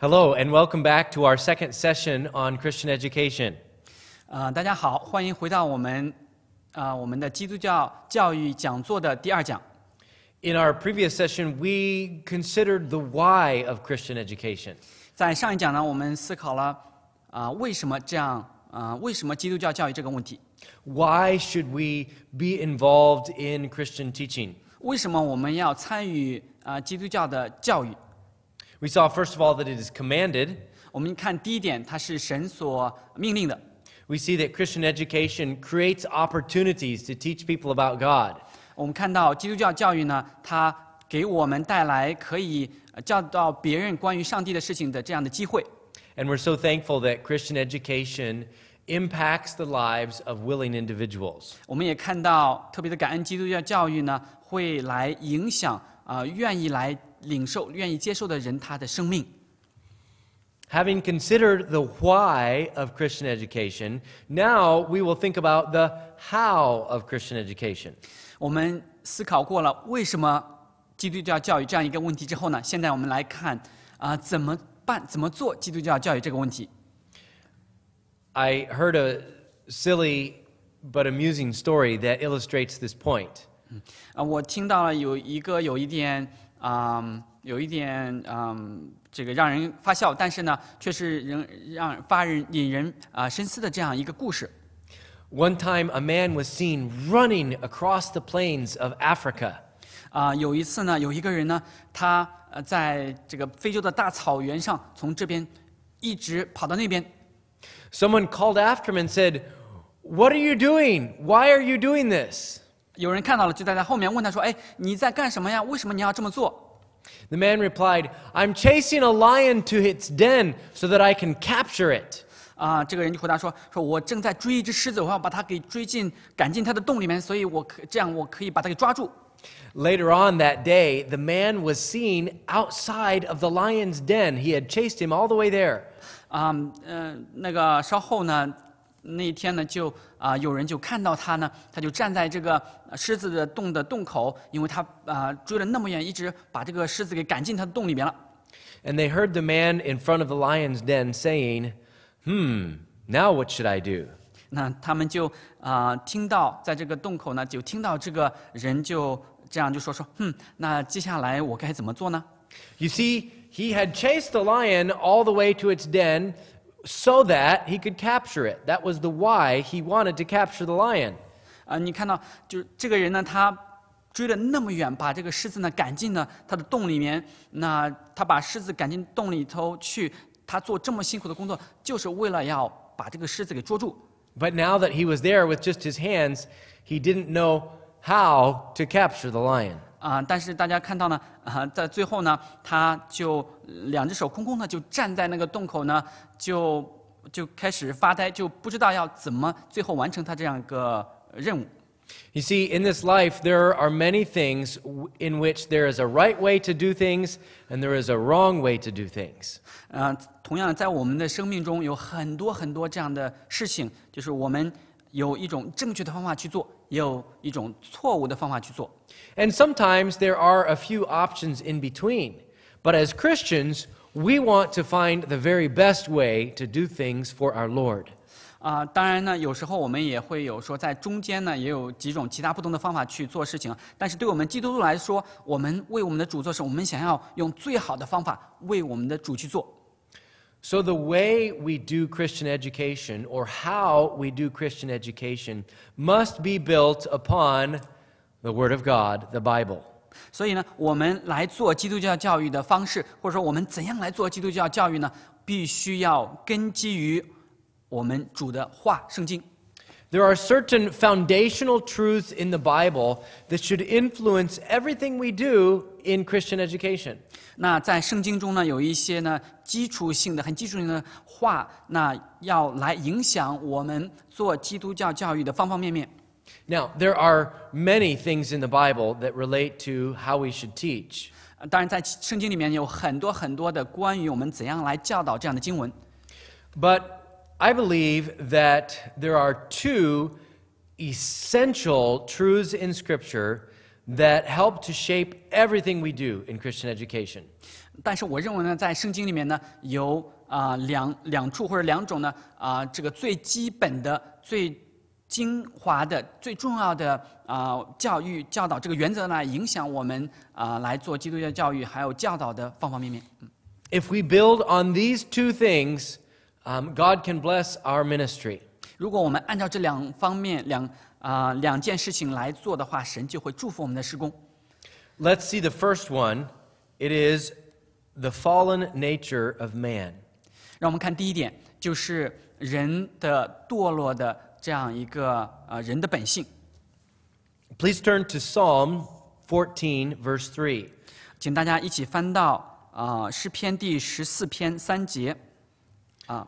Hello, and welcome back to our second session on Christian education. In our previous session, we considered the why of Christian education. why should we be involved in Christian teaching? We saw first of all that it is commanded. We see that Christian education creates opportunities to teach people about God. And we we're so thankful that Christian education impacts the lives of willing individuals. 我们也看到特别的感恩，基督教教育呢会来影响啊、呃、愿意来领受愿意接受的人，他的生命。Having considered the why of Christian education, now we will think about the how of Christian education. 我们思考过了为什么基督教教育这样一个问题之后呢？现在我们来看啊，怎么办？怎么做基督教教育这个问题？I heard a silly but amusing story that illustrates this point. 啊，我听到了有一个有一点。One time, a man was seen running across the plains of Africa. 啊、呃，有一次呢，有一个人呢，他呃在这个非洲的大草原上，从这边一直跑到那边。Someone called after him and said, "What are you doing? Why are you doing this?" 有人看到了，就在他后面问他说：“哎，你在干什么呀？为什么你要这么做？” The man replied, "I'm chasing a lion to its den so that I can capture it." 啊，这个人就回答说：“说我正在追一只狮子，我要把它给追进，赶进它的洞里面，所以我可这样我可以把它给抓住。” Later on that day, the man was seen outside of the lion's den. He had chased him all the way there. 啊，嗯，那个稍后呢，那一天呢，就啊，有人就看到他呢，他就站在这个狮子的洞的洞口，因为他啊追了那么远，一直把这个狮子给赶进他的洞里面了。And they heard the man in front of the lion's den saying, "Hmm, now what should I do?" 那他们就啊听到，在这个洞口呢，就听到这个人就这样就说说，哼，那接下来我该怎么做呢？You see, he had chased the lion all the way to its den. so that he could capture it. That was the why he wanted to capture the lion. 啊，你看到就这个人呢，他追了那么远，把这个狮子呢赶进了他的洞里面。那他把狮子赶进洞里头去，他做这么辛苦的工作，就是为了要把这个狮子给捉住。But now that he was there with just his hands, he didn't know how to capture the lion. 啊！但是大家看到呢，啊，在最后呢，他就两只手空空的，就站在那个洞口呢，就就开始发呆，就不知道要怎么最后完成他这样一个任务。You see, in this life, there are many things in which there is a right way to do things, and there is a wrong way to do things. 啊，同样在我们的生命中有很多很多这样的事情，就是我们有一种正确的方法去做。有一种错误的方法去做，and sometimes there are a few options in between. But as Christians, we want to find the very best way to do things for our Lord. 啊，当然呢，有时候我们也会有说，在中间呢，也有几种其他不同的方法去做事情。但是对我们基督徒来说，我们为我们的主做事，我们想要用最好的方法为我们的主去做。So, the way we do Christian education or how we do Christian education must be built upon the Word of God, the Bible. 所以呢，我们来做基督教教育的方式，或者说我们怎样来做基督教教育呢？必须要根基于我们主的话，圣经。there are certain foundational truths in the Bible that should influence everything we do in Christian education. 那在圣经中呢，有一些呢基础性的、很基础性的话，那要来影响我们做基督教教育的方方面面。Now there are many things in the Bible that relate to how we should teach. 当然，在圣经里面有很多很多的关于我们怎样来教导这样的经文。But I believe that there are two essential truths in Scripture that help to shape everything we do in Christian education. 但是我认为呢，在圣经里面呢，有啊、呃、两两处或者两种呢啊、呃、这个最基本的、最精华的、最重要的啊、呃、教育教导这个原则呢，影响我们啊来做基督教教育还有教导的方方面面。If we build on these two things um, God can bless our ministry. 如果我们按照这两方面两啊、呃、两件事情来做的话，神就会祝福我们的施工。Let's see the first one. It is the fallen nature of man. 让我们看第一点，就是人的堕落的这样一个呃人的本性。Please turn to Psalm 14, verse 3. 请大家一起翻到啊、呃、诗篇第十四篇三节啊。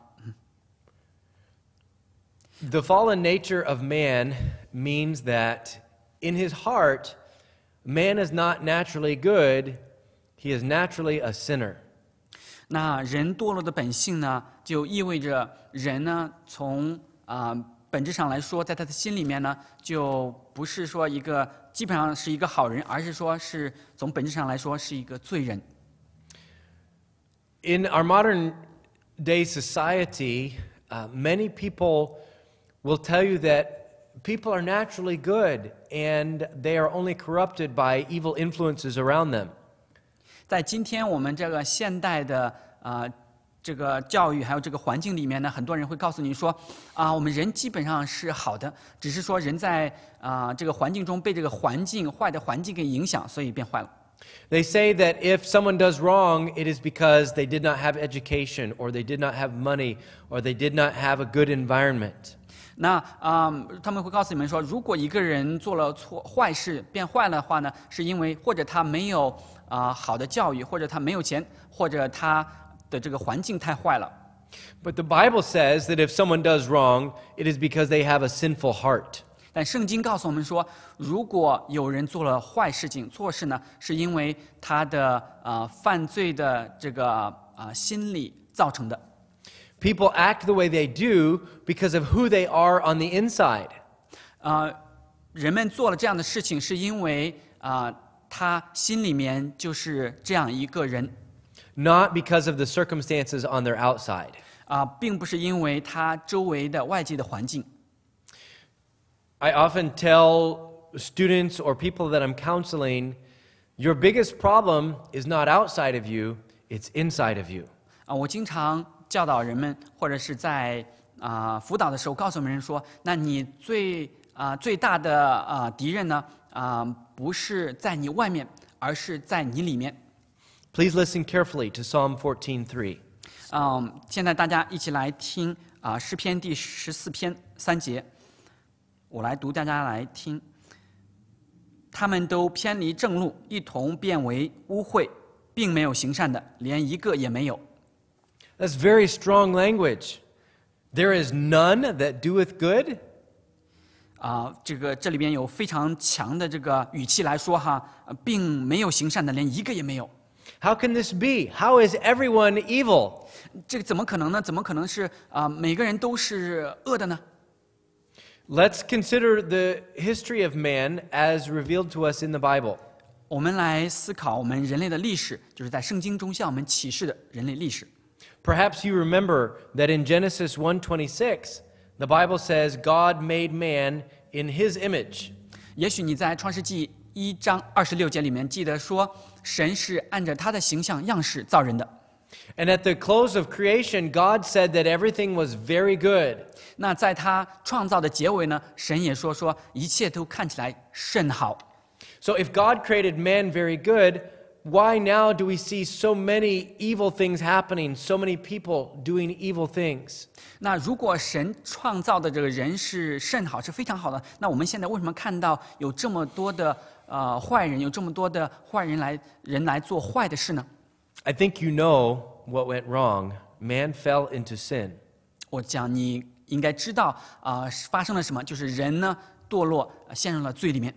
the fallen nature of man means that in his heart, man is not naturally good, he is naturally a sinner. 那人堕落的本性呢，就意味着人呢，从啊、呃、本质上来说，在他的心里面呢，就不是说一个基本上是一个好人，而是说是从本质上来说是一个罪人。In our modern day society, uh, many people will tell you that people are naturally good and they are only corrupted by evil influences around them. They say that if someone does wrong, it is because they did not have education, or they did not have money, or they did not have a good environment. 那啊，他们会告诉你们说，如果一个人做了错坏事变坏了的话呢，是因为或者他没有啊好的教育，或者他没有钱，或者他的这个环境太坏了。But the Bible says that if someone does wrong, it is because they have a sinful heart. 但圣经告诉我们说，如果有人做了坏事情错事呢，是因为他的啊犯罪的这个啊心理造成的。People act the way they do because of who they are on the inside. Not because of the circumstances on their outside. I often tell students or people that I'm counseling, your biggest problem is not outside of you, it's inside of you. 我经常.教导人们，或者是在啊辅导的时候，告诉们人说：“那你最啊最大的啊敌人呢啊不是在你外面，而是在你里面。” Please listen carefully to Psalm 14:3. 嗯，现在大家一起来听啊诗篇第十四篇三节，我来读，大家来听。他们都偏离正路，一同变为污秽，并没有行善的，连一个也没有。That's very strong language. There is none that doeth good. 啊，这个这里边有非常强的这个语气来说哈，并没有行善的，连一个也没有。How can this be? How is everyone evil? 这个怎么可能呢？怎么可能是啊、呃、每个人都是恶的呢？Let's consider the history of man as revealed to us in the Bible. 我们来思考我们人类的历史，就是在圣经中向我们启示的人类历史。Perhaps you remember that in Genesis 1:26, the Bible says God made man in his image. And at the close of creation, God said that everything was very good. 那在他创造的结尾呢，神也说说一切都看起来甚好。So if God created man very good, why now do we see so many evil things happening, so many people doing evil things? 那如果神创造的这个人是甚好，是非常好的，那我们现在为什么看到有这么多的呃坏人，有这么多的坏人来人来做坏的事呢？I think you know what went wrong. Man fell into sin. 我讲你应该知道啊、呃、发生了什么，就是人呢堕落，陷入了罪里面。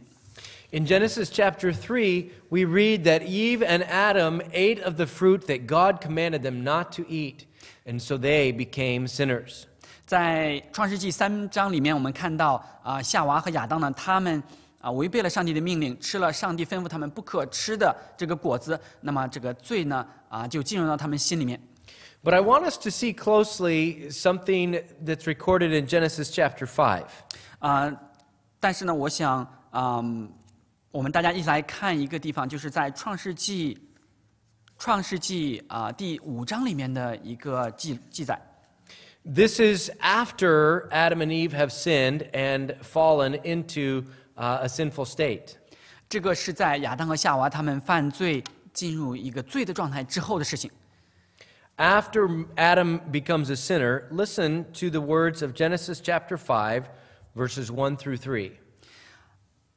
in Genesis chapter 3, we read that Eve and Adam ate of the fruit that God commanded them not to eat, and so they became sinners. 在创世纪三章里面，我们看到啊、呃，夏娃和亚当呢，他们啊、呃、违背了上帝的命令，吃了上帝吩咐他们不可吃的这个果子，那么这个罪呢啊、呃、就进入到他们心里面。But I want us to see closely something that's recorded in Genesis chapter five. This is after Adam and Eve have sinned and fallen into uh, a sinful state. after Adam becomes a sinner, listen to the words of Genesis chapter 5, verses 1 through 3.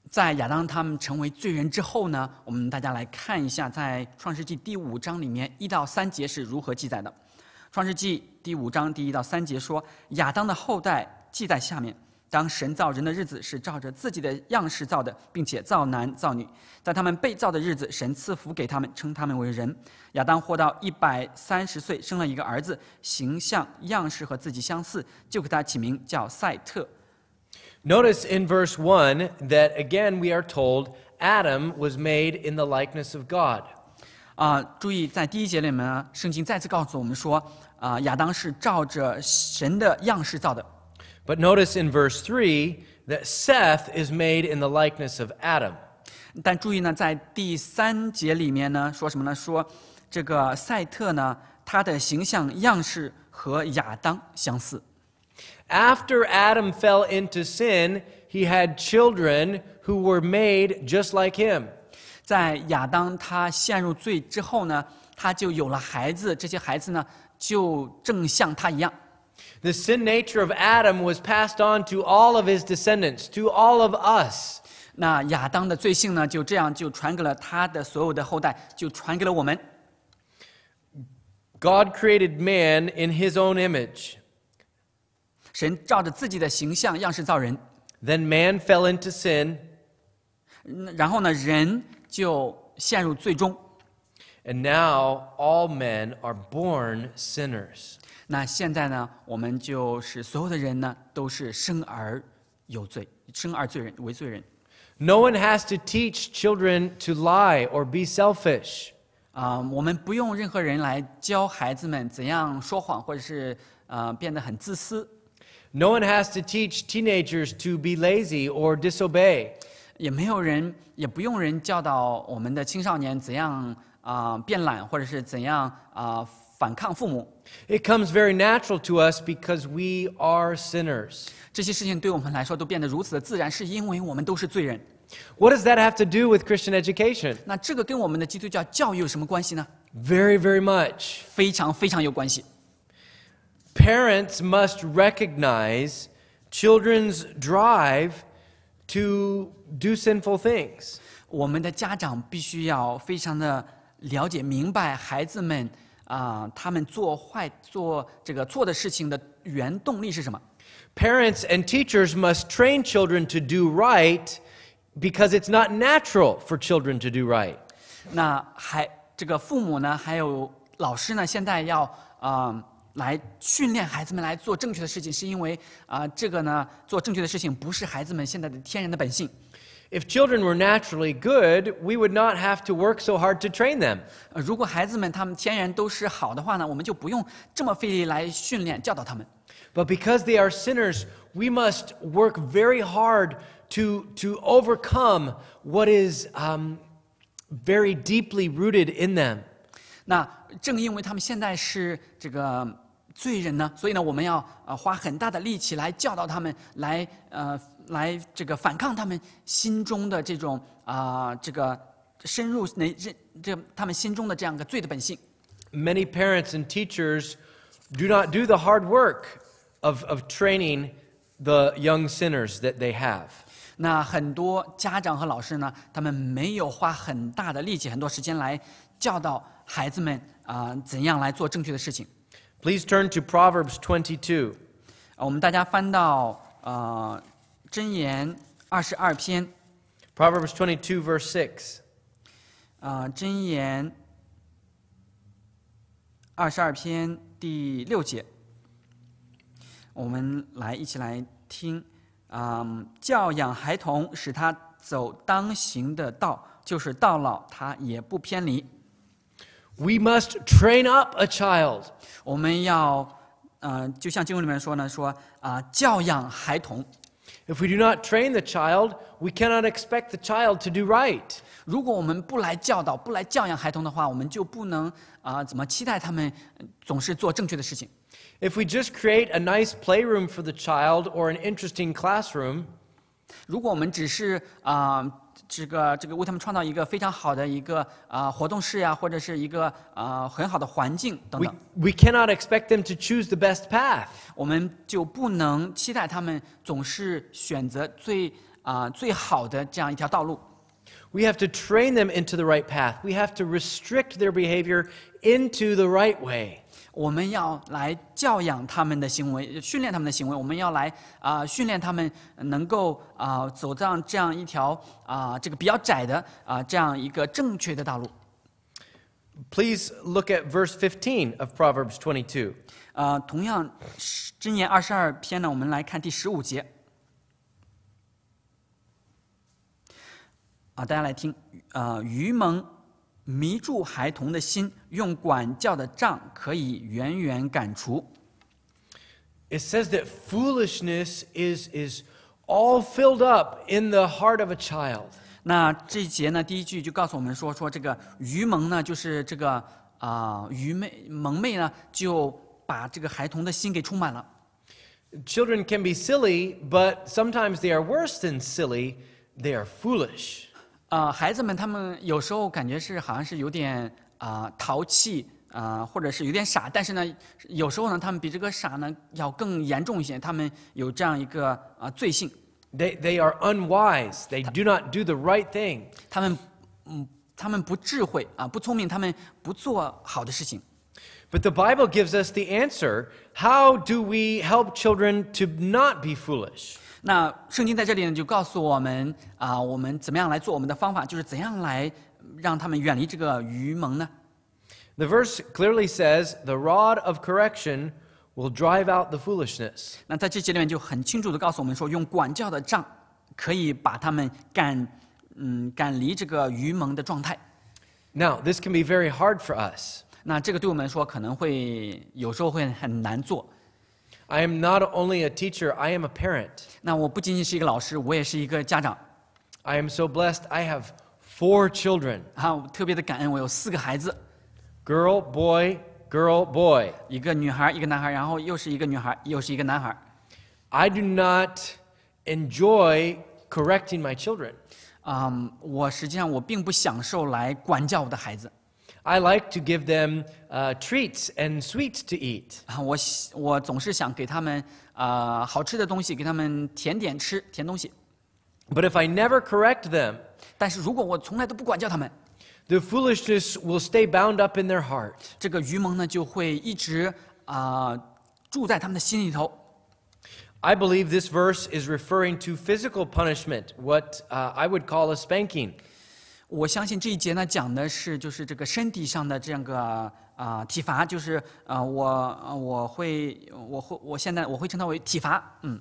在亚当他们成为罪人之后呢，我们大家来看一下，在《创世纪》第五章里面一到三节是如何记载的，《创世纪》第五章第一到三节说，亚当的后代记在下面。当神造人的日子是照着自己的样式造的，并且造男造女，在他们被造的日子，神赐福给他们，称他们为人。亚当活到一百三十岁，生了一个儿子，形象样式和自己相似，就给他起名叫赛特。Notice in verse 1 that again we are told Adam was made in the likeness of God. 啊、呃，注意，在第一节里面，圣经再次告诉我们说，啊、呃，亚当是照着神的样式造的。But notice in verse three that Seth is made in the likeness of Adam. 但注意呢，在第三节里面呢，说什么呢？说这个赛特呢，他的形象样式和亚当相似。after Adam fell into sin, he had children who were made just like him. 在亚当他陷入罪之后呢，他就有了孩子，这些孩子呢就正像他一样。The sin nature of Adam was passed on to all of his descendants, to all of us. 那亚当的罪性呢，就这样就传给了他的所有的后代，就传给了我们。God created man in His own image. 神照着自己的形象样式造人。Then man fell into sin. 然后呢，人就陷入最终。And now all men are born sinners. 那现在呢，我们就是所有的人呢，都是生而有罪，生而罪人为罪人。No one has to teach children to lie or be selfish. 啊、我们不用任何人来教孩子们怎样说谎，或者是呃变得很自私。no one has to teach teenagers to be lazy or disobey. 也没有人，也不用人教导我们的青少年怎样啊、呃、变懒，或者是怎样啊、呃、反抗父母。It comes very natural to us because we are sinners. 这些事情对我们来说都变得如此的自然，是因为我们都是罪人。What does that have to do with Christian education? 那这个跟我们的基督教教育有什么关系呢？Very, very much. 非常非常有关系。Parents must recognize children's drive to do sinful things. 我们的家长必须要非常的了解、明白孩子们啊、呃，他们做坏、做这个错的事情的原动力是什么。Parents and teachers must train children to do right because it's not natural for children to do right. 那还这个父母呢，还有老师呢，现在要啊。呃来训练孩子们来做正确的事情，是因为啊、呃，这个呢，做正确的事情不是孩子们现在的天然的本性。If children were naturally good, we would not have to work so hard to train them. 呃，如果孩子们他们天然都是好的话呢，我们就不用这么费力来训练教导他们。But because they are sinners, we must work very hard to to overcome what is um, very deeply rooted in them. 那正因为他们现在是这个。罪人呢？所以呢，我们要呃花很大的力气来教导他们，来呃来这个反抗他们心中的这种啊这个深入那认这他们心中的这样一个罪的本性。Many parents and teachers do not do the hard work of of training the young sinners that they have。那很多家长和老师呢，他们没有花很大的力气，很多时间来教导孩子们啊，怎样来做正确的事情。Please turn to Proverbs twenty two，我们大家翻到啊箴言二十二篇，Proverbs twenty two verse six，啊箴言二十二篇第六节，我们来一起来听啊教养孩童，使他走当行的道，就是到老他也不偏离。We must train up a child. If we do not train the child, we cannot expect the child to do right. If we just create a nice playroom for the child or an interesting classroom，如果我们只是啊。we cannot expect them to choose the best path。我们就不能期待他们总是选择最啊、呃、最好的这样一条道路。We have to train them into the right path. We have to restrict their behavior into the right way. 我们要来教养他们的行为，训练他们的行为。我们要来啊，训练他们能够啊，走上这样一条啊，这个比较窄的啊，这样一个正确的道路。Please look at verse fifteen of Proverbs twenty-two。啊，同样箴言二十二篇呢，我们来看第十五节。啊，大家来听啊，愚蒙。迷住孩童的心，用管教的杖可以远远赶除。It says that foolishness is is all filled up in the heart of a child。那这一节呢，第一句就告诉我们说，说这个愚蒙呢，就是这个啊愚昧蒙昧呢，就把这个孩童的心给充满了。Children can be silly, but sometimes they are worse than silly. They are foolish. 呃，孩子们，他们有时候感觉是好像是有点啊淘气啊，或者是有点傻。但是呢，有时候呢，他们比这个傻呢要更严重一些。他们有这样一个啊罪性。They they are unwise. They do not do the right thing. 他们嗯，他们不智慧啊，不聪明，他们不做好的事情。But the Bible gives us the answer. How do we help children to not be foolish? 那圣经在这里呢，就告诉我们啊、呃，我们怎么样来做我们的方法，就是怎样来让他们远离这个愚蒙呢？The verse clearly says, "The rod of correction will drive out the foolishness." 那在这节里面就很清楚的告诉我们说，用管教的杖可以把他们赶，嗯，赶离这个愚蒙的状态。Now this can be very hard for us. 那这个对我们来说可能会有时候会很难做。I am not only a teacher, I am a parent. I am so blessed. I have four children. girl, boy, girl, boy. I do not enjoy correcting my children. I like to give them uh, treats and sweets to eat. 啊，我我总是想给他们啊、呃、好吃的东西，给他们甜点吃，甜东西。But if I never correct them，但是如果我从来都不管教他们，the foolishness will stay bound up in their heart。这个愚蒙呢，就会一直啊、呃、住在他们的心里头。I believe this verse is referring to physical punishment, what uh, I would call a spanking. 我相信这一节呢讲的是就是这个身体上的这样个啊体罚，就是啊我我会我会我现在我会称它为体罚，嗯。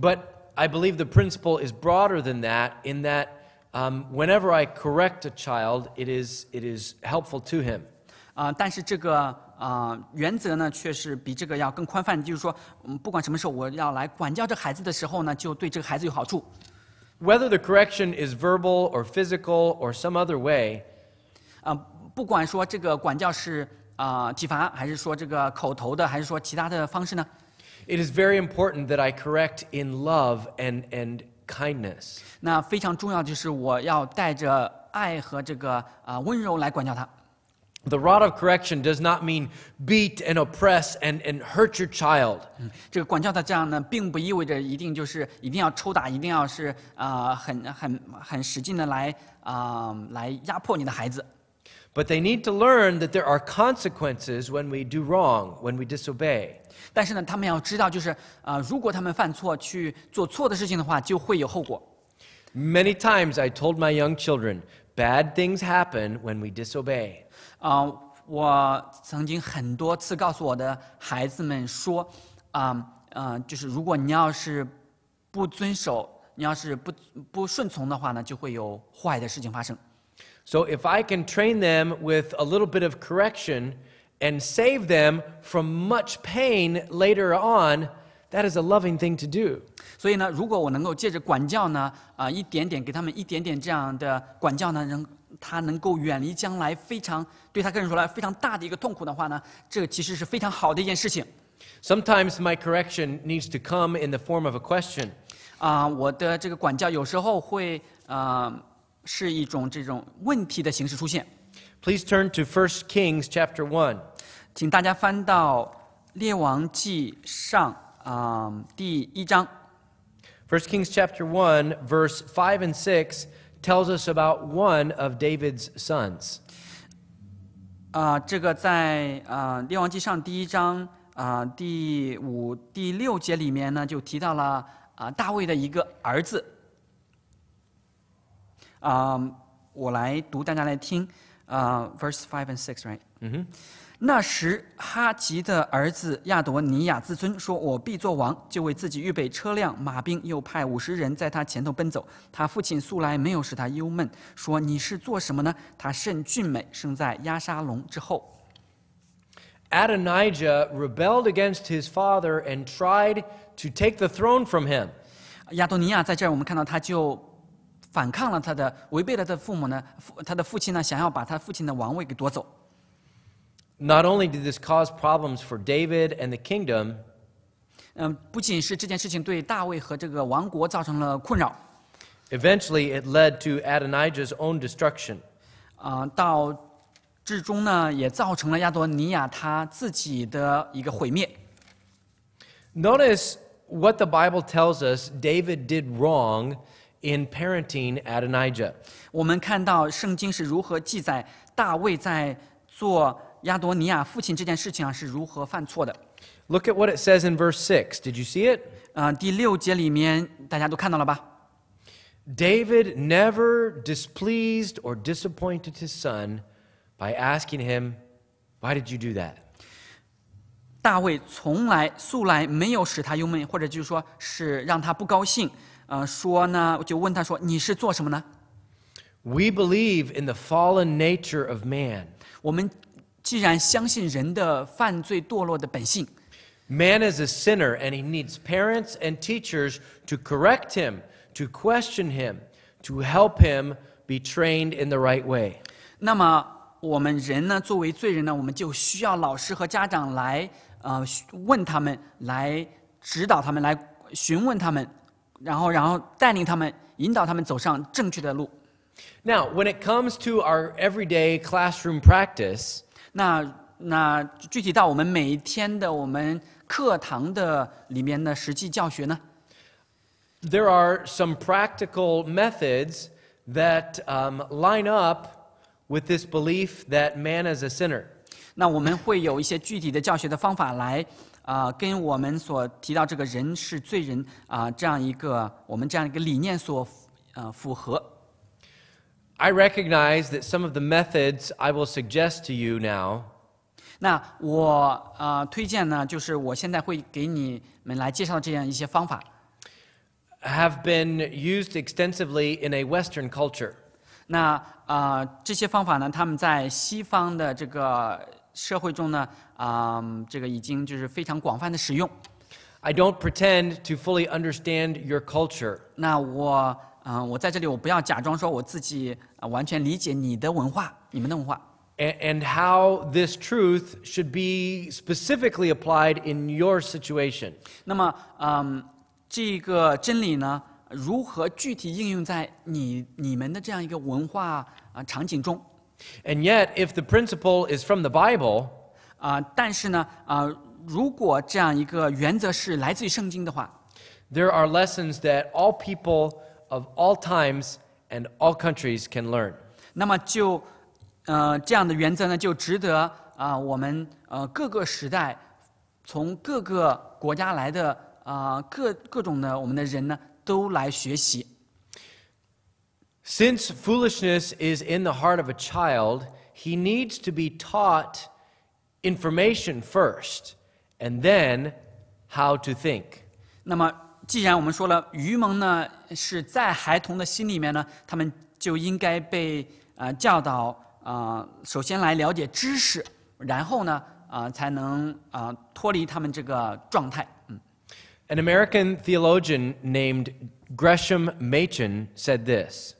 But I believe the principle is broader than that. In that, um, whenever I correct a child, it is it is helpful to him. 啊，但是这个啊原则呢，却是比这个要更宽泛，就是说，不管什么时候我要来管教这孩子的时候呢，就对这个孩子有好处。Whether the correction is verbal or physical or some other it is very important that I correct in love and and kindness。那非常重要就是我要带着爱和这个啊、呃、温柔来管教他。the rod of correction does not mean beat and oppress and, and hurt your child. 嗯，这个管教他这样呢，并不意味着一定就是一定要抽打，一定要是啊、呃、很很很使劲的来啊、呃、来压迫你的孩子。But they need to learn that there are consequences when we do wrong, when we disobey. Many times I told my young children, bad things happen when we disobey. 啊，我曾经很多次告诉我的孩子们说，啊，啊，就是如果你要是不遵守，你要是不不顺从的话呢，就会有坏的事情发生。So if I can train them with a little bit of correction and save them from much pain later on, that is a loving thing to do。所以呢，如果我能够借着管教呢，啊，一点点给他们一点点这样的管教呢，能。他能够远离将来非常对他个人说来非常大的一个痛苦的话呢，这其实是非常好的一件事情。Sometimes my correction needs to come in the form of a question. 啊，我的这个管教有时候会啊是一种这种问题的形式出现。Please turn to First Kings chapter one. Kings chapter one, verse five and six. tells us about one of David's sons。啊，这个在啊列王记上第一章啊第五第六节里面呢就提到了啊大卫的一个儿子。啊，我来读大家来听，啊 verse five and six, right? 嗯哼。那时，哈吉的儿子亚夺尼亚自尊说：“我必做王。”就为自己预备车辆、马兵，又派五十人在他前头奔走。他父亲素来没有使他忧闷，说：“你是做什么呢？”他甚俊美，生在亚沙龙之后。Adonijah rebelled against his father and tried to take the throne from him。亚多尼亚在这儿，我们看到他就反抗了他的，违背了他的父母呢？父他的父亲呢，想要把他父亲的王位给夺走。not only did this cause problems for David and the kingdom, Eventually, it led to Adonijah's own destruction. Notice what the Bible tells us David did wrong in parenting Adonijah. 亚多尼亚父亲这件事情啊是如何犯错的。Look at what it says in verse six. Did you see it? 啊，第六节里面大家都看到了吧？David never displeased or disappointed his son by asking him, Why did you do that? 大卫从来素来没有使他忧闷，或者就是说是让他不高兴。呃，说呢，就问他说：“你是做什么呢？” We believe in the fallen nature of man. 我们既然相信人的犯罪堕落的本性，Man is a sinner and he needs parents and teachers to correct him, to question him, to help him be trained in the right way. 那么我们人呢，作为罪人呢，我们就需要老师和家长来呃问他们，来指导他们，来询问他们，然后然后带领他们，引导他们走上正确的路。Now, when it comes to our everyday classroom practice. 那那具体到我们每一天的我们课堂的里面的实际教学呢？There are some practical methods that um line up with this belief that man is a sinner. 那我们会有一些具体的教学的方法来啊，跟我们所提到这个人是罪人啊这样一个我们这样一个理念所啊符合。I recognize that some of the methods I will suggest to you now. 那我呃推荐呢，就是我现在会给你们来介绍这样一些方法。Have been used extensively in a Western culture. 那啊、呃、这些方法呢，他们在西方的这个社会中呢，啊、呃、这个已经就是非常广泛的使用。I don't pretend to fully understand your culture. 嗯、呃，我在这里我不要假装说我自己、呃、完全理解你的文化，你们的文化。And, and how this truth should be specifically applied in your situation. 那么，嗯、呃，这个真理呢，如何具体应用在你你们的这样一个文化啊、呃、场景中？And yet, if the principle is from the Bible, 啊、呃，但是呢，啊、呃，如果这样一个原则是来自于圣经的话，there are lessons that all people of all times and all countries can learn. 那么就，呃，这样的原则呢，就值得啊、呃，我们呃各个时代，从各个国家来的啊、呃、各各种的我们的人呢，都来学习。Since foolishness is in the heart of a child, he needs to be taught information first, and then how to think. 那么 an American theologian named Gresham Machen said this.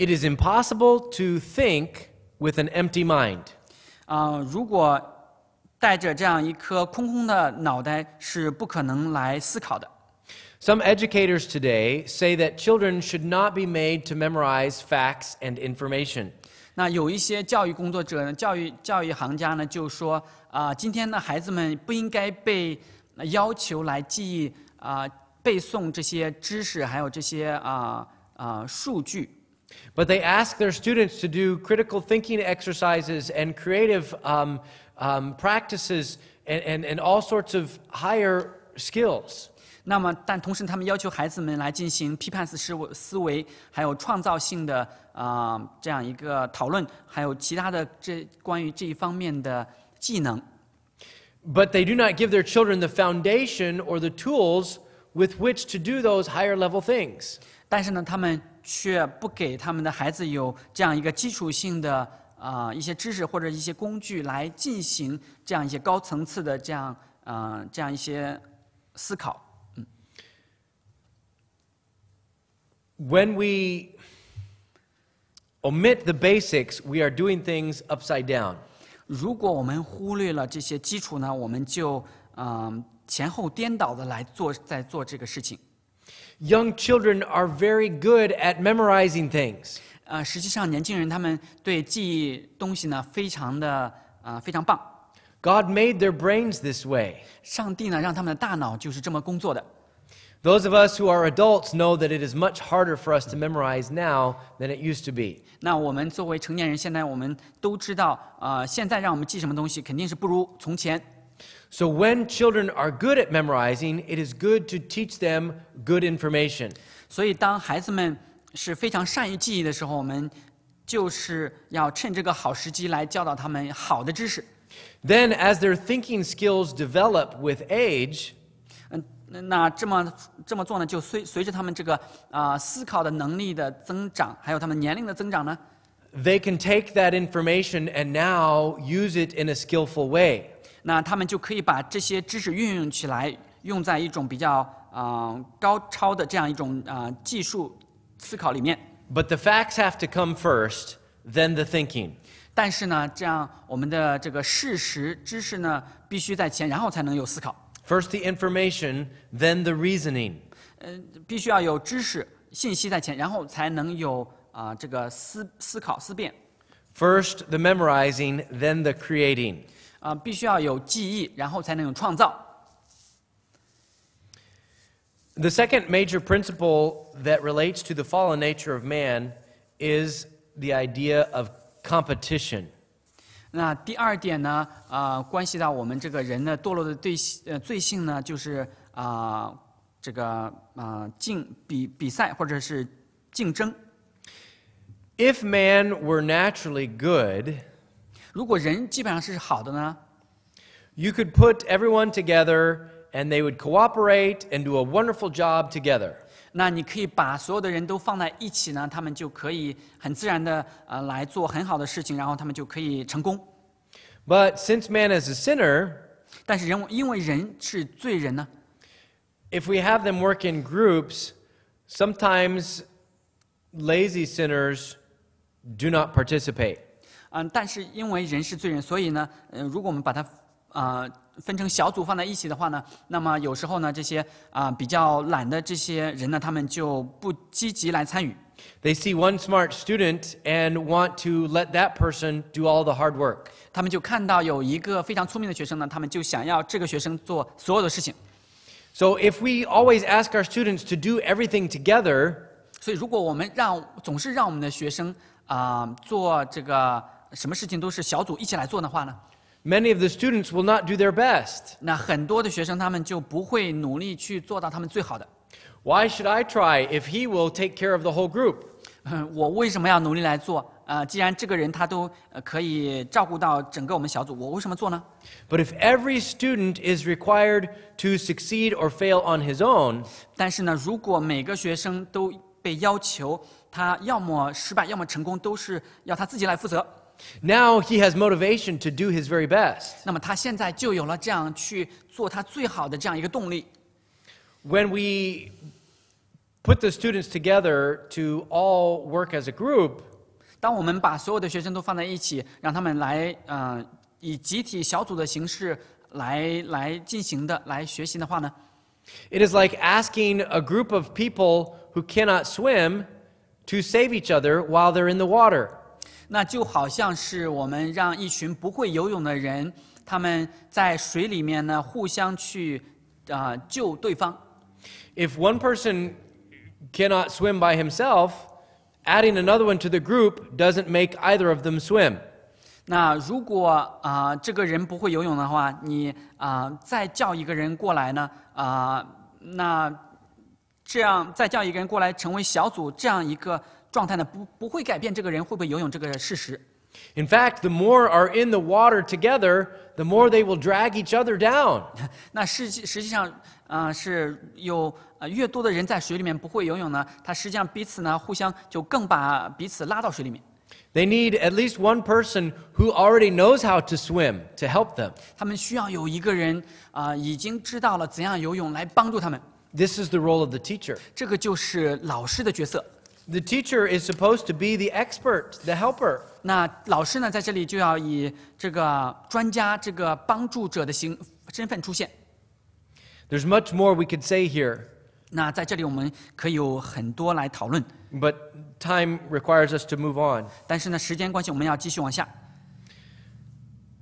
It is impossible to think with an empty mind. 啊，如果带着这样一颗空空的脑袋是不可能来思考的。Some educators today say that children should not be made to memorize facts and information. 那有一些教育工作者呢，教育教育行家呢，就说啊，今天的孩子们不应该被要求来记忆啊背诵这些知识，还有这些啊啊数据。But they ask their students to do critical thinking exercises and creative um, um, practices and, and, and all sorts of higher skills. 那么，但同时他们要求孩子们来进行批判式思维、思维，还有创造性的啊、呃、这样一个讨论，还有其他的这关于这一方面的技能。But they do not give their children the foundation or the tools with which to do those higher level things. 但是呢，他们却不给他们的孩子有这样一个基础性的啊一些知识或者一些工具来进行这样一些高层次的这样啊这样一些思考。嗯。When we omit the basics, we are doing things upside down。如果我们忽略了这些基础呢，我们就嗯前后颠倒的来做在做这个事情。Young children are very good at memorizing things. 呃，实际上年轻人他们对记忆东西呢，非常的呃非常棒。God made their brains this way. 上帝呢，让他们的大脑就是这么工作的。Those of us who are adults know that it is much harder for us to memorize now than it used to be. 那我们作为成年人，现在我们都知道，呃，现在让我们记什么东西，肯定是不如从前。so when children are good at memorizing, it is good to teach them good information. 所以当孩子们是非常善于记忆的时候，我们就是要趁这个好时机来教导他们好的知识。Then as their thinking skills develop with age, 那这么这么做呢，就随随着他们这个啊、呃、思考的能力的增长，还有他们年龄的增长呢，they can take that information and now use it in a skillful way. 那他们就可以把这些知识运用起来，用在一种比较啊高超的这样一种啊技术思考里面。But the facts have to come first, then the thinking. 但是呢，这样我们的这个事实知识呢必须在前，然后才能有思考。First the information, then the reasoning. 嗯，必须要有知识信息在前，然后才能有啊这个思思考思辨。First the memorizing, then the creating. The second major principle that relates to the fallen nature of man is the idea of competition. 那第二点呢，啊、呃，关系到我们这个人的堕落的罪呃罪性呢，就是啊、呃，这个啊竞比比赛或者是竞争。If man were naturally good. 如果人基本上是好的呢？You could put everyone together and they would cooperate and do a wonderful job together. 那你可以把所有的人都放在一起呢，他们就可以很自然的呃来做很好的事情，然后他们就可以成功。But since man is a sinner，但是人因为人是罪人呢。If we have them work in groups, sometimes lazy sinners do not participate. 嗯，但是因为人是罪人，所以呢，呃，如果我们把它啊、呃、分成小组放在一起的话呢，那么有时候呢，这些啊、呃、比较懒的这些人呢，他们就不积极来参与。They see one smart student and want to let that person do all the hard work。他们就看到有一个非常聪明的学生呢，他们就想要这个学生做所有的事情。So if we always ask our students to do everything together，所以如果我们让总是让我们的学生啊、呃、做这个。什么事情都是小组一起来做的话呢？many of the students will not do their best. 那很多的学生他们就不会努力去做到他们最好的。Why should I try if he will take care of the whole group? 我为什么要努力来做？呃，既然这个人他都可以照顾到整个我们小组，我为什么做呢？But if every student is required to succeed or fail on his own，但是呢，如果每个学生都被要求他要么失败，要么成功，都是要他自己来负责。now he has motivation to do his very best. 那么他现在就有了这样去做他最好的这样一个动力。When we put the students together to all work as a group，当我们把所有的学生都放在一起，让他们来呃以集体小组的形式来来进行的来学习的话呢，It is like asking a group of people who cannot swim to save each other while they're in the water. 那就好像是我们让一群不会游泳的人，他们在水里面呢，互相去啊救对方。If one person cannot swim by himself, adding another one to the group doesn't make either of them swim. 那如果啊，这个人不会游泳的话，你啊再叫一个人过来呢啊，那这样再叫一个人过来成为小组这样一个。状态呢，不不会改变这个人会不会游泳这个事实。In fact, the more are in the water together, the more they will drag each other down. 那实际实际上，呃，是有呃越多的人在水里面不会游泳呢，他实际上彼此呢互相就更把彼此拉到水里面。They need at least one person who already knows how to swim to help them. 他们需要有一个人啊、呃，已经知道了怎样游泳来帮助他们。This is the role of the teacher. 这个就是老师的角色。the teacher is supposed to be the expert, the helper. 那老师呢，在这里就要以这个专家、这个帮助者的形身份出现。There's much more we could say here. 那在这里我们可以有很多来讨论。But time requires us to move on. 但是呢，时间关系，我们要继续往下。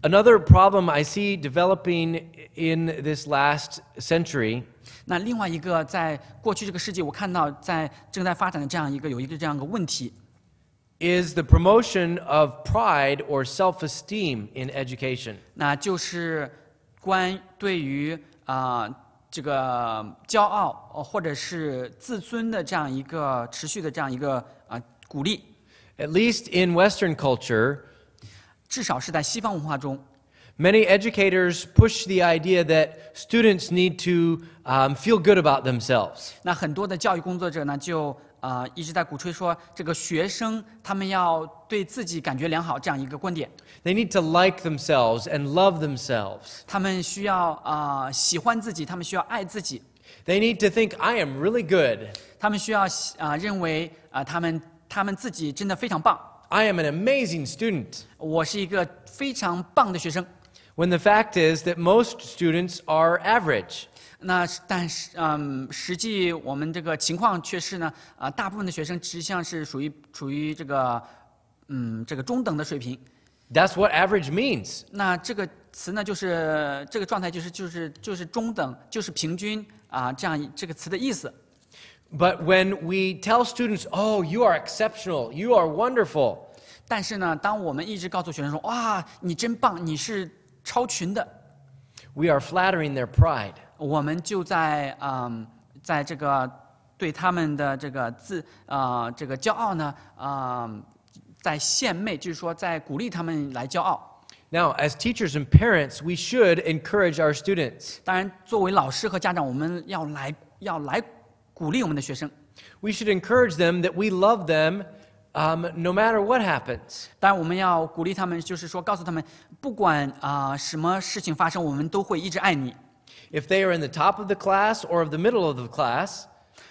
Another problem I see developing in this last century. 那另外一个，在过去这个世界，我看到在正在发展的这样一个有一个这样一个问题，is the promotion of pride or self-esteem in education？那就是关对于啊这个骄傲或者是自尊的这样一个持续的这样一个啊鼓励。At least in Western culture，至少是在西方文化中。Many educators push the idea that students need to um, feel good about themselves. 那很多的教育工作者呢，就呃一直在鼓吹说，这个学生他们要对自己感觉良好这样一个观点。They need to like themselves and love themselves. 他们需要啊喜欢自己，他们需要爱自己。They need to think I am really good. 他们需要啊认为啊他们他们自己真的非常棒。I am an amazing student. 我是一个非常棒的学生。When the fact is that most students are average，那但是嗯，实际我们这个情况却是呢，啊，大部分的学生实际上是属于处于这个，嗯，这个中等的水平。That's what average means。那这个词呢，就是这个状态，就是就是就是中等，就是平均啊，这样这个词的意思。But when we tell students, "Oh, you are exceptional. You are wonderful." 但是呢，当我们一直告诉学生说，哇，你真棒，你是。超群的。We are flattering their pride。我们就在嗯，在这个对他们的这个自啊这个骄傲呢啊，在献媚，就是说在鼓励他们来骄傲。Now, as teachers and parents, we should encourage our students. 当然，作为老师和家长，我们要来要来鼓励我们的学生。We should encourage them that we love them um, no matter what happens，但我们要鼓励他们，就是说，告诉他们，不管啊、呃、什么事情发生，我们都会一直爱你。If they are in the top of the class or of the middle of the class，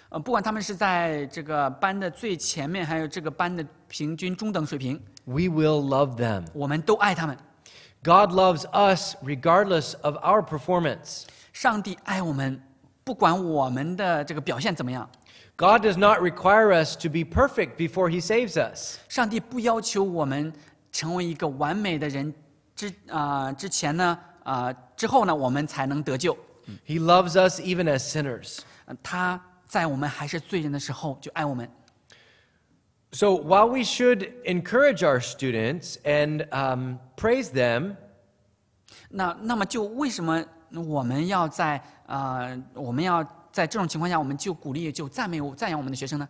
呃，不管他们是在这个班的最前面，还有这个班的平均中等水平，we will love them，我们都爱他们。God loves us regardless of our performance，上帝爱我们，不管我们的这个表现怎么样。God does not require us to be perfect before He saves us. 上帝不要求我们成为一个完美的人之啊、呃、之前呢啊、呃、之后呢我们才能得救。He loves us even as sinners. 他在我们还是罪人的时候就爱我们。So while we should encourage our students and um, praise them. 那那么就为什么我们要在啊、呃、我们要在这种情况下，我们就鼓励、就赞美、赞扬我们的学生呢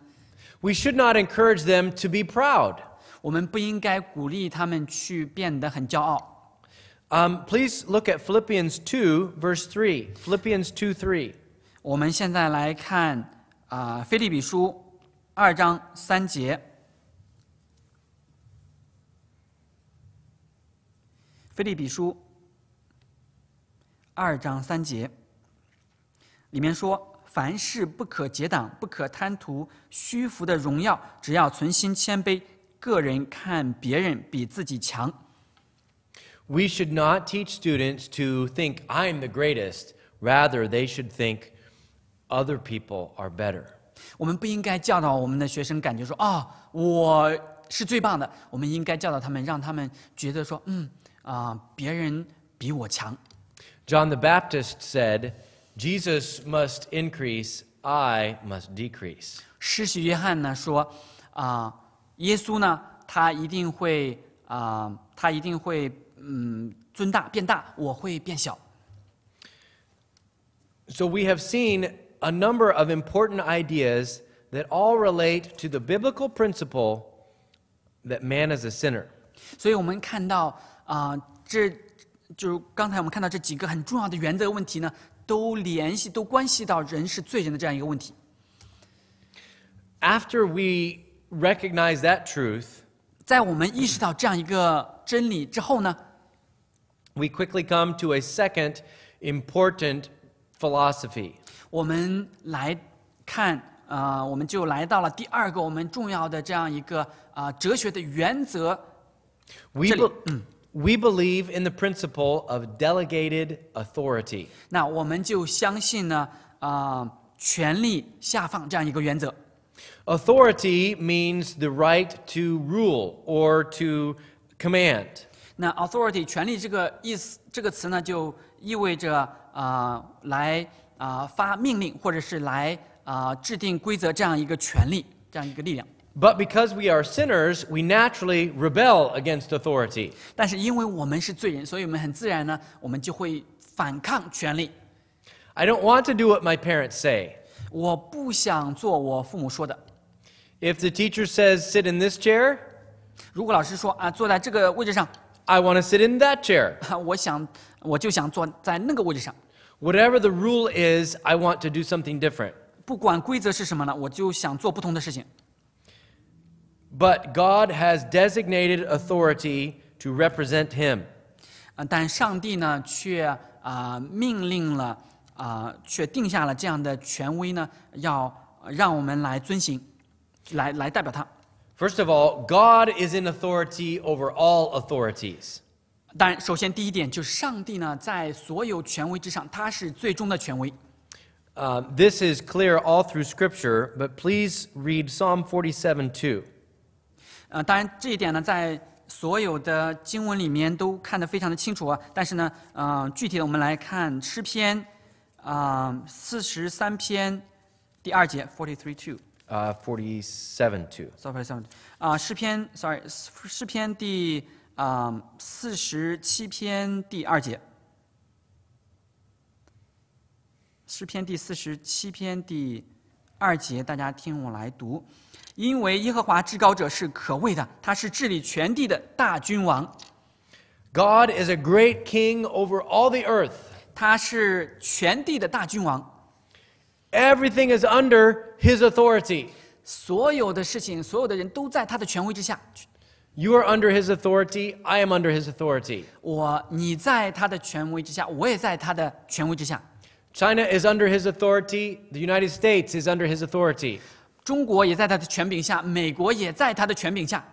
？We should not encourage them to be proud。我们不应该鼓励他们去变得很骄傲。Um, please look at Philippians two, verse three. Philippians two, three。我们现在来看啊，《菲利比书》二章三节，《菲利比书》二章三节里面说。凡事不可结党，不可贪图虚浮的荣耀。只要存心谦卑，个人看别人比自己强。We should not teach students to think I'm the greatest. Rather, they should think other people are better. 我们不应该教导我们的学生感觉说啊我是最棒的。我们应该教导他们，让他们觉得说嗯啊别人比我强。John the Baptist said. Jesus must increase, I must decrease. 施洗约翰呢说，啊、呃，耶稣呢，他一定会啊、呃，他一定会嗯，尊大变大，我会变小。So we have seen a number of important ideas that all relate to the biblical principle that man is a sinner. 所以我们看到啊、呃，这就是刚才我们看到这几个很重要的原则问题呢，都联系、都关系到人是罪人的这样一个问题。After we recognize that truth，在我们意识到这样一个真理之后呢，we quickly come to a second important philosophy。我们来看啊、呃，我们就来到了第二个我们重要的这样一个啊、呃、哲学的原则。We We believe in the principle of delegated authority. 那我们就相信呢，啊，权力下放这样一个原则。Authority means the right to rule or to command. 那 authority 权力这个意思，这个词呢就意味着啊，来啊发命令，或者是来啊制定规则这样一个权力这样一个力量。But because we are sinners, we naturally rebel against authority. I do don't want to do what my parents say. If the teacher says sit in this chair, I want to sit in that chair. Whatever the rule is, I want to do something different but God has designated authority to represent him. 但上帝呢，却啊、呃、命令了啊、呃，却定下了这样的权威呢，要让我们来遵行，来来代表他。First of all, God is in authority over all authorities. 当然，首先第一点就是上帝呢，在所有权威之上，他是最终的权威。Uh, this is clear all through Scripture, but please read Psalm 47:2. 呃，当然这一点呢，在所有的经文里面都看得非常的清楚啊。但是呢，呃，具体的我们来看诗篇，啊，四十三篇第二节，forty three two。呃，forty seven two。sorry forty seven。啊，诗篇，sorry，诗篇第啊四十七篇第二节。诗篇第四十七篇第二节，大家听我来读。因为耶和华至高者是可畏的，他是治理全地的大君王。God is a great king over all the earth. is under his authority. are under his authority. I am under his authority. 我，你在他的权威之下，我也在他的权威之下。China is under his authority. The United States is under his authority. 中国也在他的权柄下，美国也在他的权柄下。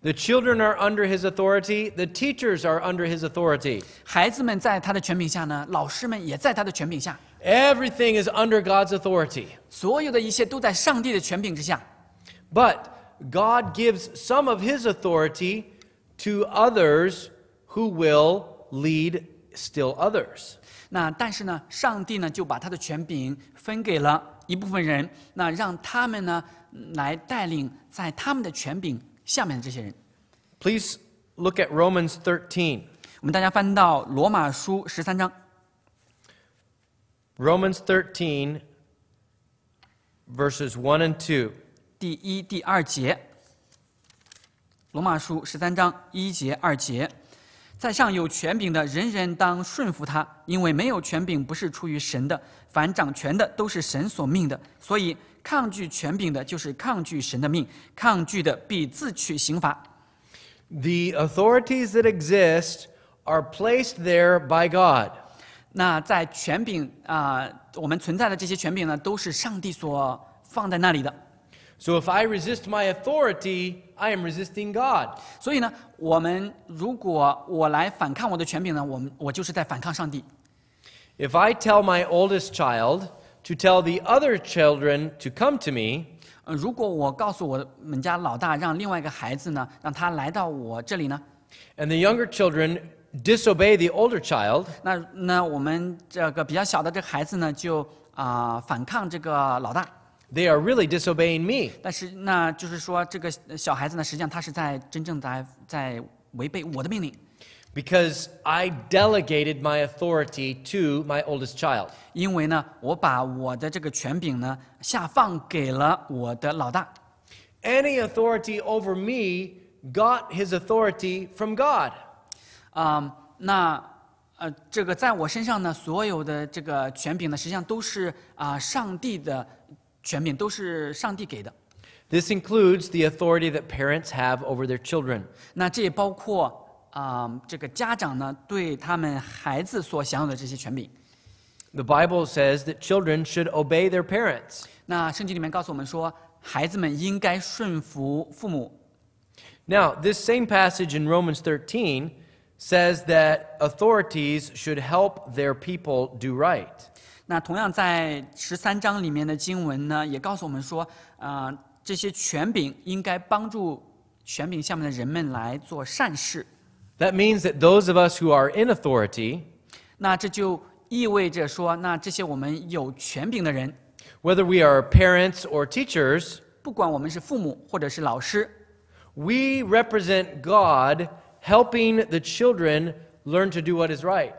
The children are under his authority. The teachers are under his authority. 孩子们在他的权柄下呢，老师们也在他的权柄下。Everything is under God's authority. 所有的一切都在上帝的权柄之下。But God gives some of his authority to others who will lead still others. 那但是呢，上帝呢就把他的权柄分给了 Please look at Romans 13. Romans thirteen verses one and two。第一、第二节。罗马书十三章一节、二节。在上有权柄的，人人当顺服他，因为没有权柄不是出于神的，凡掌权的都是神所命的。所以抗拒权柄的，就是抗拒神的命；抗拒的必自取刑罚。The authorities that exist are placed there by God. 那在权柄啊、呃，我们存在的这些权柄呢，都是上帝所放在那里的。So if I resist my authority. I am resisting God。所以呢，我们如果我来反抗我的权柄呢，我们我就是在反抗上帝。If I tell my oldest child to tell the other children to come to me，呃，如果我告诉我们家老大让另外一个孩子呢，让他来到我这里呢，and the younger children disobey the older child，那那我们这个比较小的这个孩子呢，就啊、呃、反抗这个老大。they are really disobeying me. 但是那就是说，这个小孩子呢，实际上他是在真正在在违背我的命令。Because I delegated my authority to my oldest child. 因为呢，我把我的这个权柄呢下放给了我的老大。Any authority over me got his authority from God. 啊、um,，那呃，这个在我身上呢，所有的这个权柄呢，实际上都是啊、呃、上帝的。this includes the authority that parents have over their children. Bible says that children should obey their parents. this same passage in Romans 13 says that authorities should help their people do right. 那同样在十三章里面的经文呢，也告诉我们说，啊、呃，这些权柄应该帮助权柄下面的人们来做善事。That means that those of us who are in authority，那这就意味着说，那这些我们有权柄的人，whether we are parents or teachers，不管我们是父母或者是老师，we represent God helping the children learn to do what is right。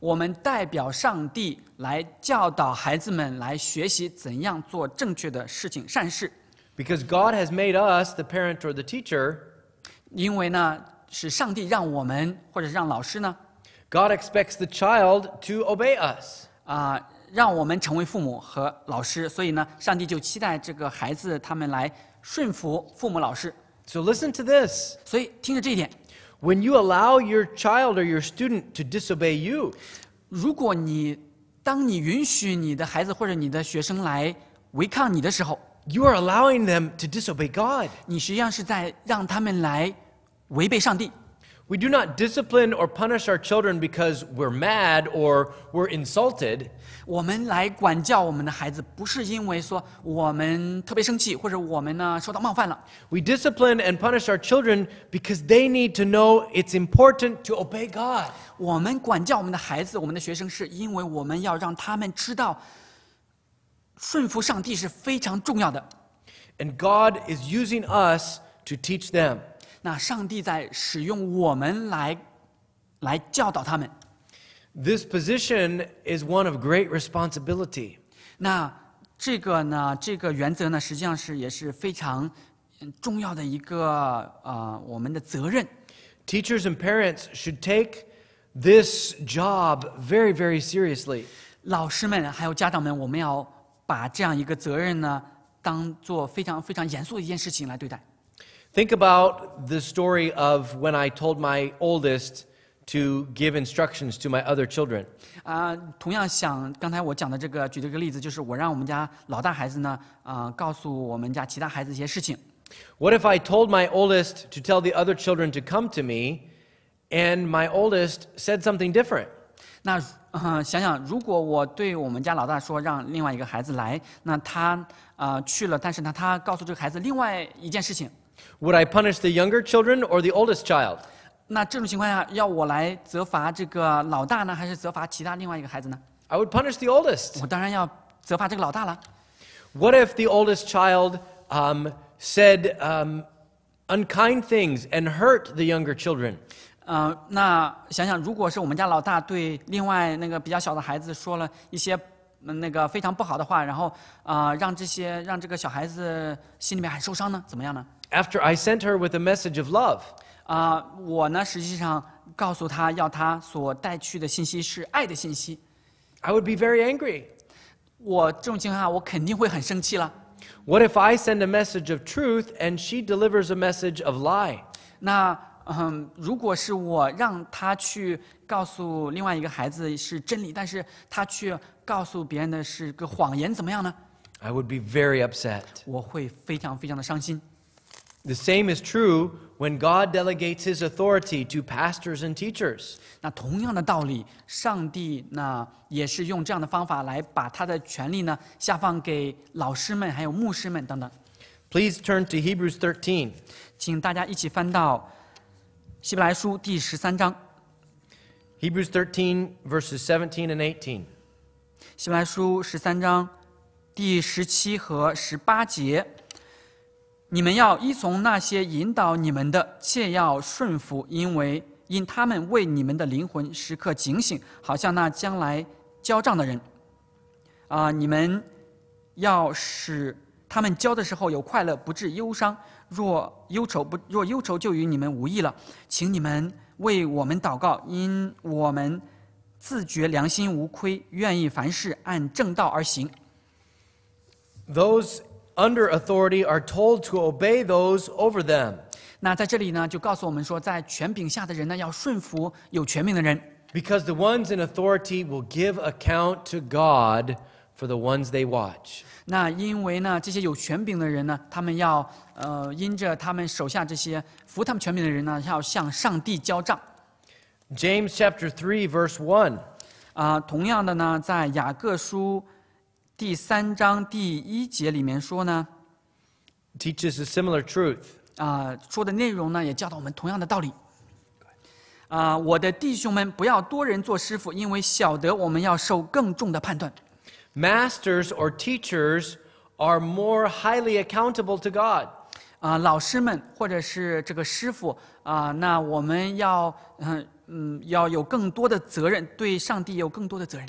我们代表上帝来教导孩子们来学习怎样做正确的事情、善事。Because God has made us the parent or the teacher. 因为呢，是上帝让我们或者让老师呢。God expects the child to obey us. 啊、呃，让我们成为父母和老师，所以呢，上帝就期待这个孩子他们来顺服父母、老师。So listen to this. When you allow your child or your student to disobey you，如果你当你允许你的孩子或者你的学生来违抗你的时候，you are allowing them to disobey God，你实际上是在让他们来违背上帝。We do not discipline or punish our children because we're mad or we're insulted. We discipline and punish our children because they need to know it's important to obey God. And God is using us to teach them. 那上帝在使用我们来来教导他们。This position is one of great responsibility. and parents should take this job very, very seriously. 老师们还有家长们，我们要把这样一个责任呢，当做非常非常严肃的一件事情来对待。Think about the story of when I told my oldest to give instructions to my other children. What if I told my oldest to tell the other children to come to me, and my oldest said something different? Would I punish the younger children or the oldest child? 那这种情况下，要我来责罚这个老大呢，还是责罚其他另外一个孩子呢？I would punish the oldest. 我当然要责罚这个老大了。What if the oldest child um, said um, unkind things and hurt the younger children? After I sent her with a message of love. 啊、uh,，我呢实际上告诉她要她所带去的信息是爱的信息。I would be very angry. 我这种情况下，我肯定会很生气了。What if I send a message of truth and she delivers a message of lie? 那嗯，如果是我让她去告诉另外一个孩子是真理，但是她去告诉别人的是个谎言，怎么样呢？I would be very upset. 我会非常非常的伤心。the same is true when God delegates his authority to pastors and teachers. 那同样的道理，上帝呢也是用这样的方法来把他的权力呢下放给老师们、还有牧师们等等。Please turn to Hebrews 13. 请大家一起翻到希伯来书第十三章。Hebrews 13 verses 17 and 18. 希伯来书十三章第十七和十八节。你们要依从那些引导你们的，切要顺服，因为因他们为你们的灵魂时刻警醒，好像那将来交账的人。啊，你们要使他们交的时候有快乐，不致忧伤。若忧愁不若忧愁，就与你们无益了。请你们为我们祷告，因我们自觉良心无亏，愿意凡事按正道而行。Those. under authority are told to obey those over them. 那在这里呢，就告诉我们说，在权柄下的人呢，要顺服有权柄的人。Because the ones in authority will give account to God for the ones they watch. 那因为呢，这些有权柄的人呢，他们要呃，因着他们手下这些服他们权柄的人呢，要向上帝交账。James chapter three verse one. 啊、同样的呢，在雅各书。Uh, 第三章第一节里面说呢，teaches a similar truth 啊，说的内容呢也教导我们同样的道理。啊，我的弟兄们，不要多人做师傅，因为晓得我们要受更重的判断。masters or teachers are more highly accountable to God。啊，老师们或者是这个师傅啊，那我们要嗯嗯要有更多的责任，对上帝有更多的责任。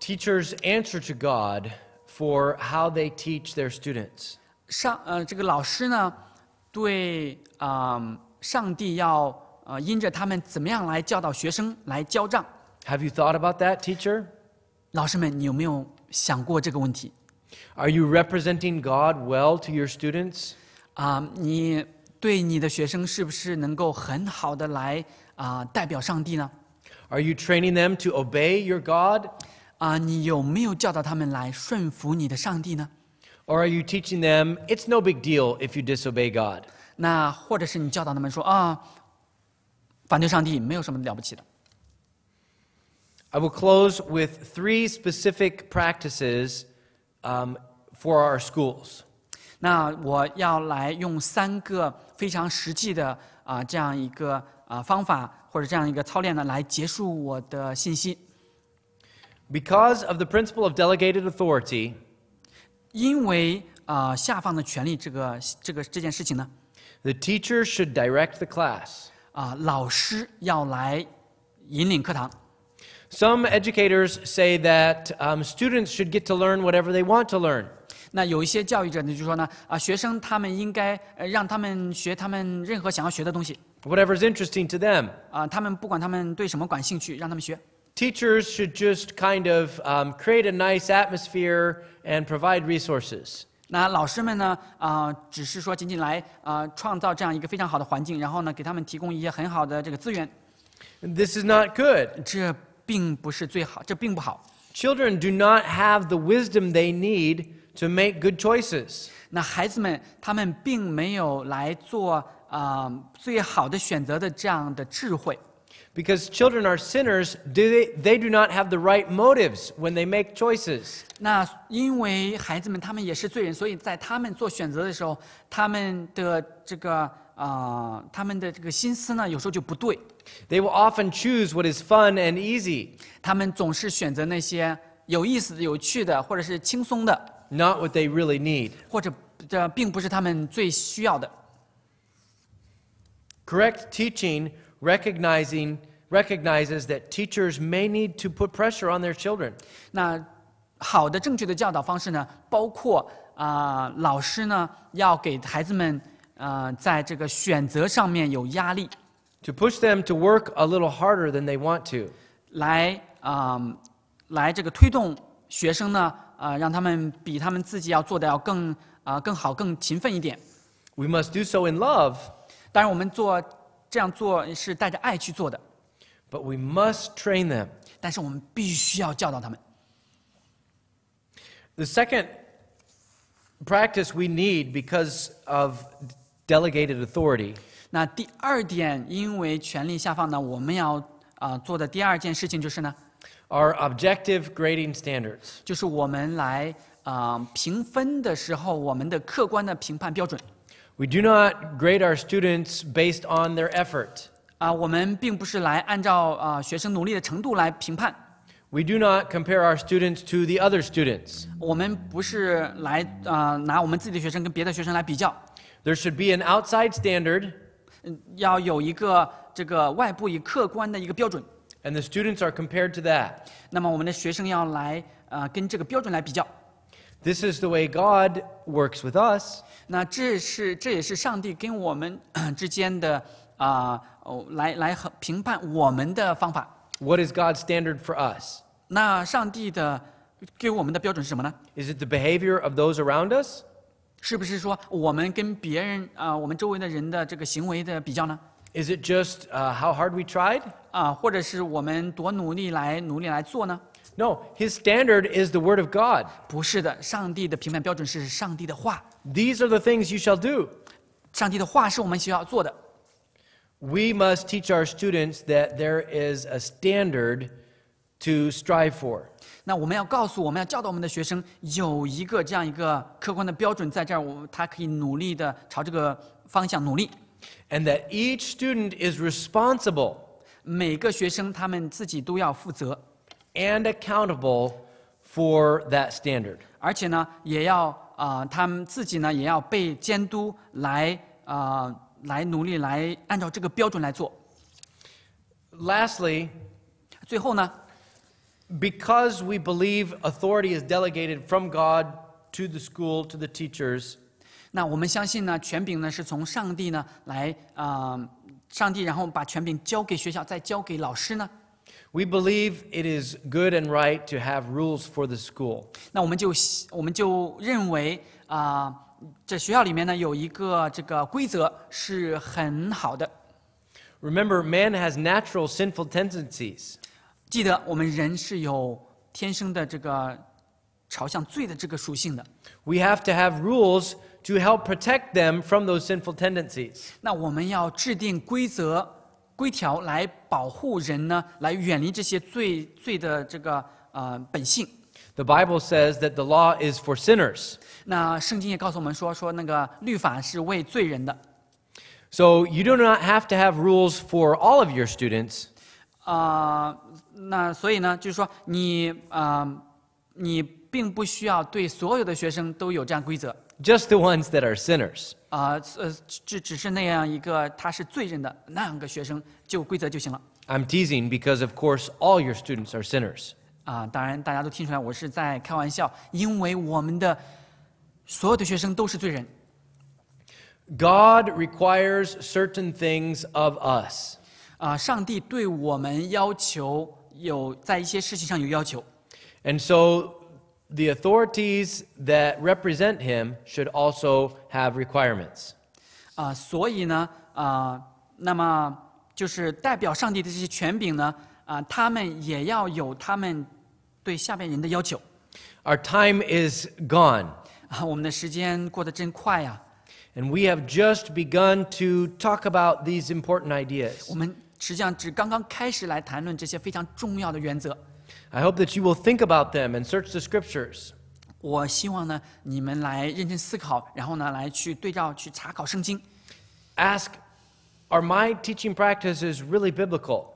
teachers answer to God for how they teach their students. 上呃，这个老师呢，对啊、呃，上帝要呃，因着他们怎么样来教导学生来交账。Have you thought about that, teacher? 老师们，你有没有想过这个问题？Are you representing God well to your students? 啊、你对你的学生是不是能够很好的来啊、代表上帝呢？Are you training them to obey your God? 啊，你有没有教导他们来顺服你的上帝呢？Or are you teaching them it's no big deal if you disobey God？那或者是你教导他们说啊，反对上帝没有什么了不起的。I will close with three specific practices um, for our schools. Because of the principle of delegated authority, 因为啊、呃、下放的权利这个这个这件事情呢，the teacher should direct the class. 啊、呃、老师要来引领课堂。Some educators say that um, students should get to learn whatever they want to learn. 那有一些教育者呢就说呢啊学生他们应该呃让他们学他们任何想要学的东西。Whatever is interesting to them. 啊、他们不管他们对什么感兴趣，让他们学。teachers should just kind of um, create a nice atmosphere and provide resources. 那老师们呢？啊、呃，只是说仅仅来啊、呃，创造这样一个非常好的环境，然后呢，给他们提供一些很好的这个资源。This is not good. 这并不是最好，这并不好。Children do not have the wisdom they need to make good choices. Because children are sinners, do they, they do not have the right motives when they make choices. 那因为孩子们他们也是罪人，所以在他们做选择的时候，他们的这个啊、呃，他们的这个心思呢，有时候就不对。They will often choose what is fun and easy. 他们总是选择那些有意思的、有趣的，或者是轻松的。Not what they really need. 或者这并不是他们最需要的。Correct teaching recognizing recognizes that teachers may need to put pressure on their children. 那好的正确的教导方式呢，包括啊、呃，老师呢要给孩子们呃在这个选择上面有压力。To push them to work a little harder than they want to. 来啊、呃，来这个推动学生呢啊、呃，让他们比他们自己要做的要更啊更好、更勤奋一点。We must do so in love. 当然，我们做这样做是带着爱去做的。But we must train them. 但是我们必须要教导他们。The second practice we need because of delegated authority. 那第二点，因为权力下放呢，我们要啊做的第二件事情就是呢，are objective grading standards，就是我们来啊评分的时候，我们的客观的评判标准。we do not grade our students based on their effort. We do not compare our students to the other students. there should be an outside standard. and the students are compared to that. 那么我们的学生要来啊跟这个标准来比较。this is the way God works with us. 那这是这也是上帝跟我们之间的啊、呃，来来评判我们的方法。What is God's standard for us? 那上帝的给我们的标准是什么呢？Is it the behavior of those around us? 是不是说我们跟别人啊、呃，我们周围的人的这个行为的比较呢？Is it just、uh, how hard we tried? 啊、呃，或者是我们多努力来努力来做呢 no, his standard is the word of God. These are the things you shall do. We must teach our students that there is a standard to strive for. 那我们要告诉，我们要教导我们的学生有一个这样一个客观的标准，在这儿，我他可以努力的朝这个方向努力。And that each student is responsible. 每个学生他们自己都要负责。and accountable for that standard. 而且呢，也要啊、呃，他们自己呢也要被监督来啊、呃，来努力来按照这个标准来做。Lastly，最后呢，because we believe authority is delegated from God to the school to the teachers，那我们相信呢，权柄呢是从上帝呢来啊、呃，上帝然后把权柄交给学校，再交给老师呢。we believe it is good and right to have rules for the school. 那我们就我们就认为啊、呃，在学校里面呢有一个这个规则是很好的。Remember, man has natural sinful tendencies. 记得我们人是有天生的这个朝向罪的这个属性的。We have to have rules to help protect them from those sinful tendencies. 那我们要制定规则规条来保护人呢，来远离这些罪罪的这个呃本性。The Bible says that the law is for sinners. 那圣经也告诉我们说说那个律法是为罪人的。So you do not have to have rules for all of your students. the ones that are sinners. 啊，呃，只只是那样一个，他是罪人的那样个学生，就规则就行了。I'm teasing because, of course, all your students are sinners. 啊，当然大家都听出来我是在开玩笑，因为我们的所有的学生都是罪人。God requires certain things of us. 啊，上帝对我们要求有在一些事情上有要求。And so. the authorities that represent him should also have requirements. Our time is gone. and we have just begun to talk about these important ideas. I hope that you will think about them and search the scriptures. 我希望呢，你们来认真思考，然后呢，来去对照、去查考圣经。Ask, are my teaching practices really biblical?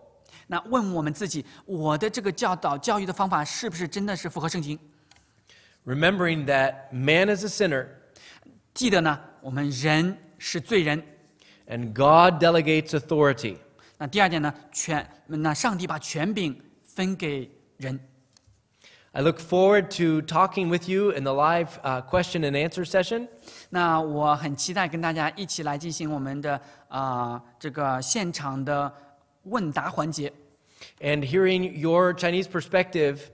那问我们自己，我的这个教导、教育的方法是不是真的是符合圣经？Remembering that man is a sinner. 记得呢，我们人是罪人。And God delegates authority. 那第二点呢，权那上帝把权柄分给人。I look forward to talking with you in the live uh, question and answer session. 那我很期待跟大家一起来进行我们的啊、呃、这个现场的问答环节。And hearing your Chinese perspective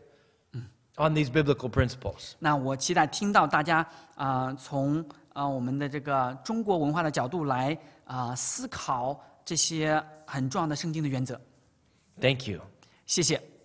on these biblical principles. 那我期待听到大家啊、呃、从啊、呃、我们的这个中国文化的角度来啊、思考这些很重要的圣经的原则。Thank you. 谢谢。